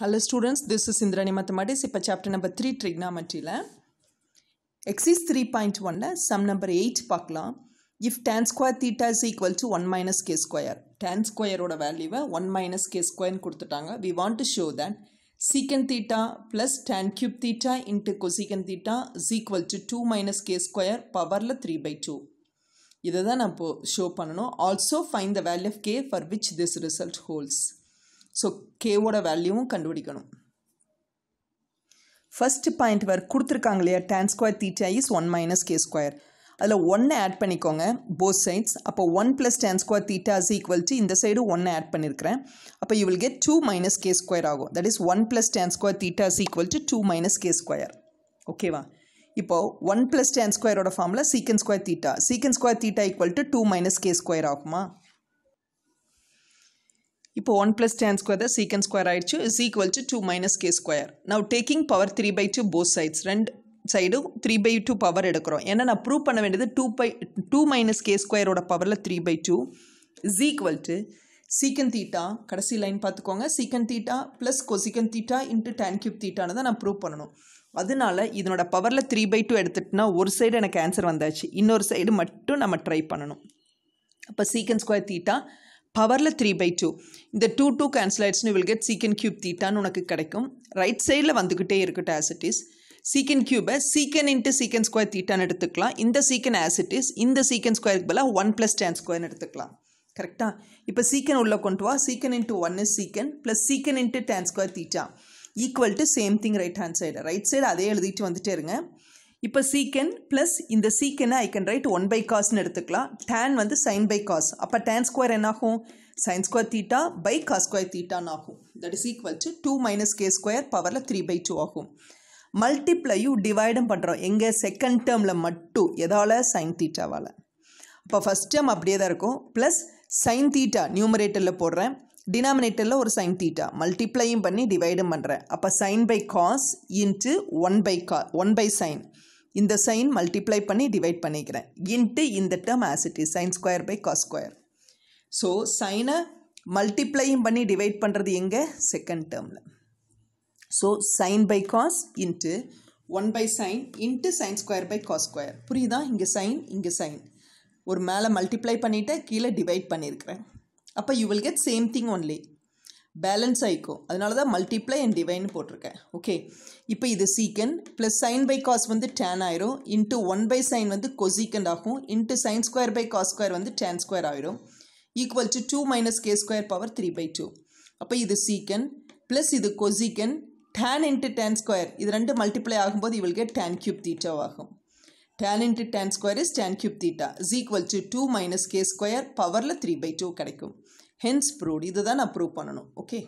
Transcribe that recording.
Hello students, this is Indrani Mathematics. இப்போ chapter number 3 trigonometryல exercise 3.1ல sum number 8 பார்க்கலாம் if tan square theta is equal to 1 minus k square tan square ஓட வேல்யூவை 1 minus k square கொடுத்துட்டாங்க we want to show that secant theta plus tan cube theta into cosecant theta is equal to 2 minus k square powerல 3 by 2 இதை தான் நான் இப்போ show பண்ணணும் also find the value of K for which this result holds so கேவோட வேல்யூவும் கண்டுபிடிக்கணும் first point வேறு கொடுத்துருக்காங்க இல்லையா tan square theta is one minus K square அதில் ஒன்று ஆட் பண்ணிக்கோங்க போத் சைட்ஸ் அப்போ one plus tan square theta is equal to இந்த சைடு ஒன்று ஆட் பண்ணியிருக்கிறேன் அப்போ you will get two minus K square ஆகும் that is one plus tan square theta is equal to two minus K square ஓகேவா இப்போது one plus tan ஸ்கொயரோட ஃபார்மில் secant square theta secant square theta equal to two minus K square ஆகுமா இப்போ one plus tan square the secant square ஆயிட்சு is equal to two minus K square Now taking power three by 2 both sides ரெண்டு side three by two power எடுக்கிறோம் ஏன்னா நான் prove பண்ண வேண்டியது two by two minus K ஸ்கொயரோட பவரில் three by two equal to secant theta theta கடைசி line பார்த்துக்கோங்க secant theta plus cosecant theta into tan cube தீட்டானு நான் ப்ரூவ் பண்ணணும் அதனால இதனோட பவரில் த்ரீ பை டூ எடுத்துட்டுனா ஒரு சைடு எனக்கு ஆன்சர் வந்தாச்சு இன்னொரு சைடு மட்டும் நம்ம ட்ரை பண்ணணும் அப்பா secant ஸ்கொயர் theta பவரில் த்ரீ பை டூ இந்த டூ டூ கேன்சல் ஆயிடுச்சுன்னு வில் கெட் சீக்கன் கியூப் தீட்டான்னு உனக்கு கிடைக்கும் ரைட் சைடில் வந்துக்கிட்டே இருக்கட்டும் ஆஸ் இட் இஸ் சீக்கன் கியூபை சீக்கன் இன்ட்டு சீக்கன் ஸ்கொயர் தீட்டான்னு எடுத்துக்கலாம் இந்த சீக்கன் ஆஸ் இட் இஸ் இந்த சீக்கன் ஸ்கொயருக்கு பதிலாக ஒன் ப்ளஸ் டேன் ஸ்கொயர்னு எடுத்துக்கலாம் கரெக்டாக இப்போ சீக்கன் உள்ளே கொண்டு வா secant into one is secant plus secant into tan square theta equal to same thing right hand side right side அதே எழுதிட்டு வந்துட்டே இருங்க இப்போ சீக்கன் ப்ளஸ் இந்த சீக்கனை I can write one by cos எடுத்துக்கலாம் டேன் வந்து சைன் பை காஸ் அப்போ டேன் ஸ்கொயர் என்னாகும் sine square theta by cos square தீட்டான்னு ஆகும் that is equal to two minus K square பவரில் த்ரீ பை டூ ஆகும் மல்டிப்ளையும் டிவைடும் பண்ணுறோம் எங்கள் செகண்ட் டேர்மில் மட்டும் எதால் சைன் தீட்டாவால் அப்போ ஃபஸ்ட் டேர்ம் அப்படியே தான் இருக்கும் ப்ளஸ் சைன் தீட்டா நியூமரேட்டரில் போடுறேன் டினாமினேட்டரில் ஒரு சைன் தீட்டா மல்டிப்ளையும் பண்ணி டிவைடும் பண்ணுறேன் அப்போ sine by cos into one by cos one by sine இந்த சைன் மல்டிப்ளை பண்ணி டிவைட் பண்ணிக்கிறேன் இன்ட்டு இந்த term as it is sine square by cos square so சைனை மல்டிப்ளையும் பண்ணி டிவைட் பண்ணுறது எங்கே செகண்ட் டேர்மில் so sine by cos into one by sine into sine square by cos square புரியுதா இங்கே சைன் இங்கே சைன் ஒரு மேலே மல்டிப்ளை பண்ணிவிட்டு கீழே டிவைட் பண்ணியிருக்கிறேன் அப்போ you will get same thing only balance ஆகிக்கும் அதனால தான் மல்டிப்ளை அண்ட் டிவைன் போட்டிருக்கேன் ஓகே இப்போ இது secant plus sine by cos வந்து டேன் ஆயிரும் இன்ட்டு ஒன் பை சைன் வந்து கொசீக்கன் ஆகும் into sine square by cos square வந்து டேன் ஸ்கொயர் ஆயிரும் equal to two minus K square power three by two அப்போ இது சீக்கன் ப்ளஸ் இது cosecant tan into tan square இது ரெண்டு மல்டிப்ளை ஆகும்போது இவள் டேன் டேன் கியூப் ஆகும் tan into tan square is tan cube theta is equal to two minus K square பவரில் three by two கிடைக்கும் ஹென்ஸ் ப்ரூவ்ட் இதுதான் நான் ப்ரூவ் பண்ணணும் ஓகே